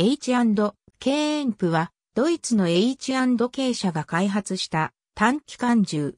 H&K エンプは、ドイツの H&K 社が開発した短機関銃。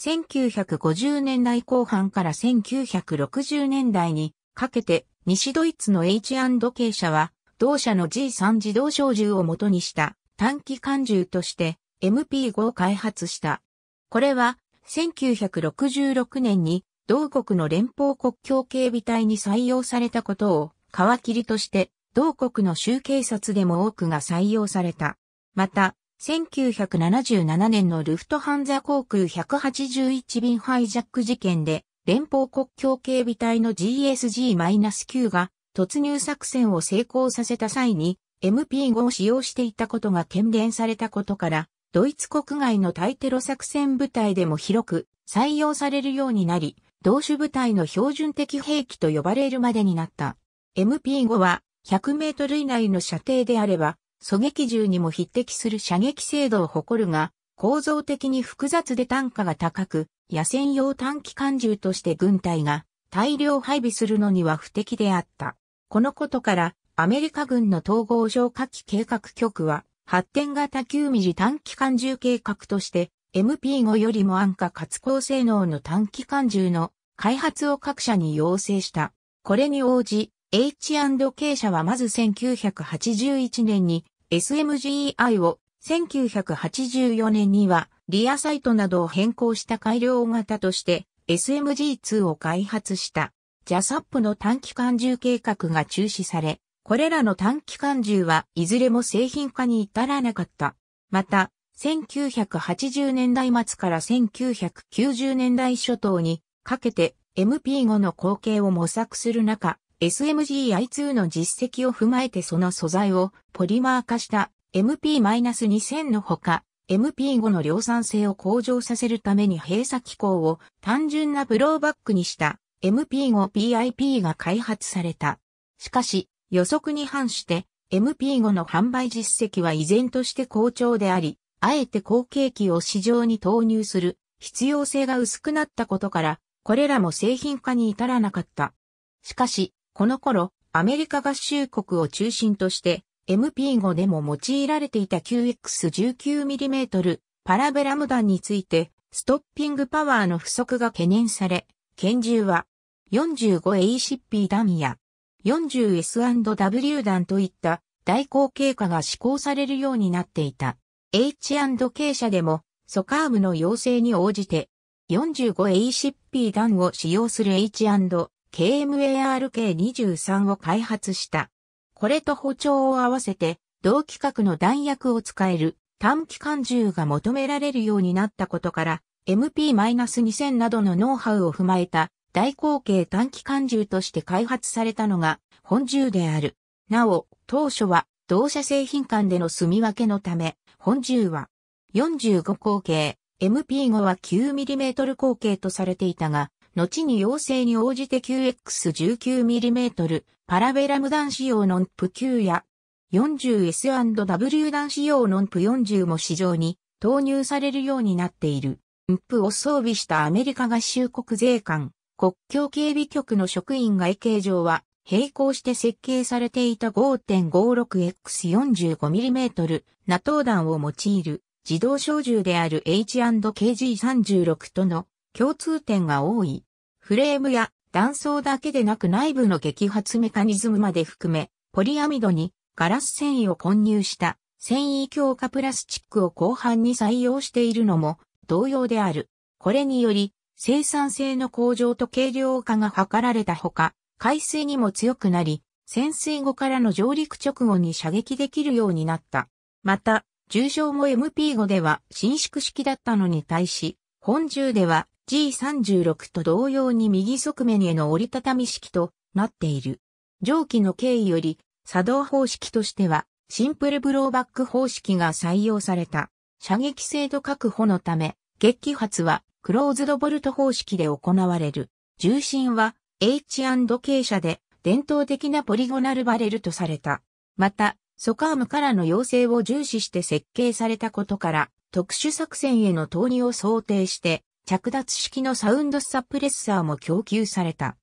1950年代後半から1960年代にかけて、西ドイツの H&K 社は、同社の G3 自動小銃を元にした短機関銃として MP5 を開発した。これは、1966年に同国の連邦国境警備隊に採用されたことを皮切りとして同国の州警察でも多くが採用された。また、1977年のルフトハンザ航空181便ハイジャック事件で、連邦国境警備隊の GSG-9 が突入作戦を成功させた際に MP5 を使用していたことが懸伝されたことから、ドイツ国外の対テロ作戦部隊でも広く採用されるようになり、同種部隊の標準的兵器と呼ばれるまでになった。MP5 は100メートル以内の射程であれば、狙撃銃にも匹敵する射撃精度を誇るが、構造的に複雑で単価が高く、野戦用短期間銃として軍隊が大量配備するのには不適であった。このことから、アメリカ軍の統合消火器計画局は、発展型9ミリ短期間銃計画として、MP5 よりも安価かつ高性能の短期間銃の開発を各社に要請した。これに応じ、H&K 社はまず1981年に s m g i を、1984年にはリアサイトなどを変更した改良型として SMG2 を開発した。ジャ s ップの短期間銃計画が中止され、これらの短期間銃はいずれも製品化に至らなかった。また、1980年代末から1990年代初頭にかけて MP5 の後継を模索する中、SMGI2 の実績を踏まえてその素材をポリマー化した MP-2000 のほか、MP5 の量産性を向上させるために閉鎖機構を単純なブローバックにした MP5PIP が開発された。しかし、予測に反して MP5 の販売実績は依然として好調であり、あえて後継機を市場に投入する必要性が薄くなったことから、これらも製品化に至らなかった。しかし、この頃、アメリカ合衆国を中心として、MP5 でも用いられていた QX19mm パラベラム弾について、ストッピングパワーの不足が懸念され、拳銃は 45ACP 弾や 40S&W 弾といった代行経過が施行されるようになっていた。H&K 社でも、ソカームの要請に応じて、45ACP 弾を使用する H&K KMARK23 を開発した。これと歩調を合わせて、同規格の弾薬を使える短期間銃が求められるようになったことから、MP-2000 などのノウハウを踏まえた大口径短期間銃として開発されたのが本銃である。なお、当初は同社製品間での住み分けのため、本銃は45口径、MP5 は 9mm 口径とされていたが、後に要請に応じて QX19mm パラベラム弾仕様ノンプ9や 40S&W 弾仕様ノンプ40も市場に投入されるようになっている。ンプを装備したアメリカ合衆国税関、国境警備局の職員外形上は、並行して設計されていた 5.56X45mm ナトー弾を用いる自動小銃である H&KG36 との共通点が多い。フレームや断層だけでなく内部の激発メカニズムまで含め、ポリアミドにガラス繊維を混入した繊維強化プラスチックを後半に採用しているのも同様である。これにより生産性の向上と軽量化が図られたほか、海水にも強くなり、潜水後からの上陸直後に射撃できるようになった。また、重症も MP5 では伸縮式だったのに対し、本銃では G36 と同様に右側面への折りたたみ式となっている。上記の経緯より作動方式としてはシンプルブローバック方式が採用された。射撃精度確保のため、撃発はクローズドボルト方式で行われる。重心は H&K 社で伝統的なポリゴナルバレルとされた。また、ソカームからの要請を重視して設計されたことから、特殊作戦への投入を想定して、着脱式のサウンドサプレッサーも供給された。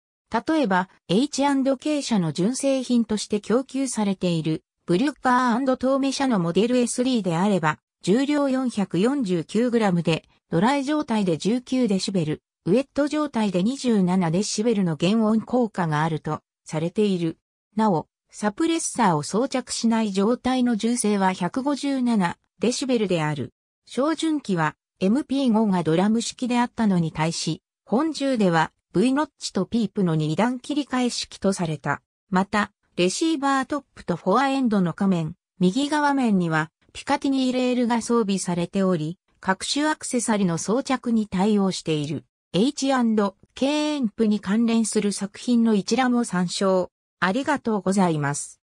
例えば、H&K 社の純正品として供給されている、ブリュッカー透明社のモデル S3 であれば、重量 449g で、ドライ状態で 19dB、ウェット状態で 27dB の減音効果があるとされている。なお、サプレッサーを装着しない状態の重声は 157dB である。照準器は MP5 がドラム式であったのに対し、本中では V ノッチとピープの2段切り替え式とされた。また、レシーバートップとフォアエンドの仮面、右側面にはピカティニーレールが装備されており、各種アクセサリーの装着に対応している。H&K エンプに関連する作品の一覧を参照。ありがとうございます。